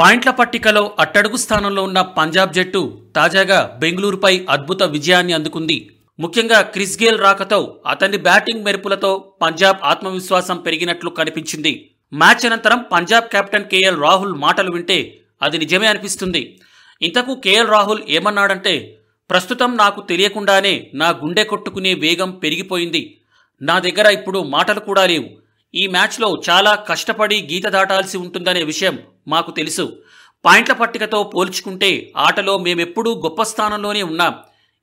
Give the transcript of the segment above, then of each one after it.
పాయింట్ల పట్టికలో అట్టడుగు స్థానంలో ఉన్న పంజాబ్ జట్టు తాజాగా బెంగళూరుపై అద్భుత విజయాన్ని అందుకుంది ముఖ్యంగా క్రిస్ గేల్ రాకతో అతని బ్యాటింగ్ మెరుపులతో పంజాబ్ ఆత్మవిశ్వాసం పెరిగినట్లు కనిపించింది మ్యాచ్ అనంతరం పంజాబ్ కెప్టెన్ కేఎల్ రాహుల్ మాటలు వింటే అది నిజమే అనిపిస్తుంది ఇంతకు కేఎల్ రాహుల్ ఏమన్నాడంటే ప్రస్తుతం నాకు తెలియకుండానే నా గుండె కొట్టుకునే వేగం పెరిగిపోయింది నా దగ్గర ఇప్పుడు మాటలు కూడా లేవు ఈ మ్యాచ్లో చాలా కష్టపడి గీత దాటాల్సి ఉంటుందనే విషయం మాకు తెలుసు పాయింట్ల పట్టికతో పోల్చుకుంటే ఆటలో మేమెప్పుడూ గొప్ప స్థానంలోనే ఉన్నాం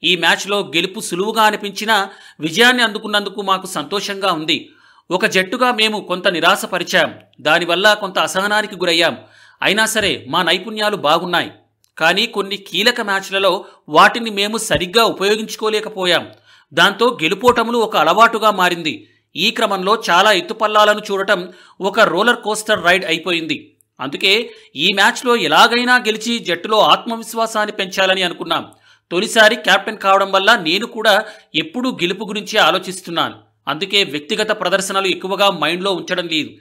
ఈ మ్యాచ్లో గెలుపు సులువుగా అనిపించినా విజయాన్ని అందుకున్నందుకు మాకు సంతోషంగా ఉంది ఒక జట్టుగా మేము కొంత నిరాశపరిచాం దానివల్ల కొంత అసహనానికి గురయ్యాం అయినా సరే మా నైపుణ్యాలు బాగున్నాయి కానీ కొన్ని కీలక మ్యాచ్లలో వాటిని మేము సరిగ్గా ఉపయోగించుకోలేకపోయాం దాంతో గెలుపోటములు ఒక అలవాటుగా మారింది ఈ క్రమంలో చాలా ఎత్తుపల్లాలను చూడటం ఒక రోలర్ కోస్టర్ రైడ్ అయిపోయింది అందుకే ఈ మ్యాచ్లో ఎలాగైనా గెలిచి జట్టులో ఆత్మవిశ్వాసాన్ని పెంచాలని అనుకున్నాం తొలిసారి కెప్టెన్ కావడం వల్ల నేను కూడా ఎప్పుడూ గెలుపు గురించి ఆలోచిస్తున్నాను అందుకే వ్యక్తిగత ప్రదర్శనలు ఎక్కువగా మైండ్లో ఉంచడం లేదు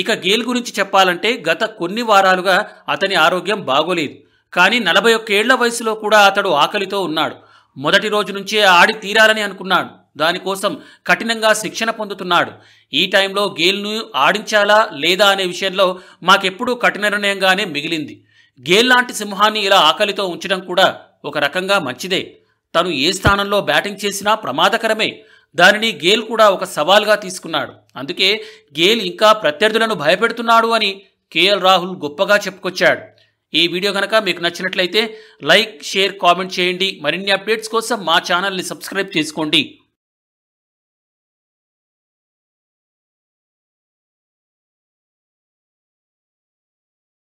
ఇక గేల్ గురించి చెప్పాలంటే గత కొన్ని వారాలుగా అతని ఆరోగ్యం బాగోలేదు కానీ నలభై ఒక్క ఏళ్ల వయసులో కూడా అతడు ఆకలితో ఉన్నాడు మొదటి రోజు నుంచే ఆడి తీరాలని అనుకున్నాడు దానికోసం కఠినంగా శిక్షణ పొందుతున్నాడు ఈ టైంలో గేల్ను ఆడించాలా లేదా అనే విషయంలో మాకెప్పుడూ కఠిన నిర్ణయంగానే మిగిలింది గేల్ లాంటి సింహాన్ని ఇలా ఆకలితో ఉంచడం కూడా ఒక రకంగా మంచిదే తను ఏ స్థానంలో బ్యాటింగ్ చేసినా ప్రమాదకరమే దానిని గేల్ కూడా ఒక సవాల్గా తీసుకున్నాడు అందుకే గేల్ ఇంకా ప్రత్యర్థులను భయపెడుతున్నాడు అని కేఎల్ రాహుల్ గొప్పగా చెప్పుకొచ్చాడు ఈ వీడియో కనుక మీకు నచ్చినట్లయితే లైక్ షేర్ కామెంట్ చేయండి మరిన్ని అప్డేట్స్ కోసం మా ఛానల్ని సబ్స్క్రైబ్ చేసుకోండి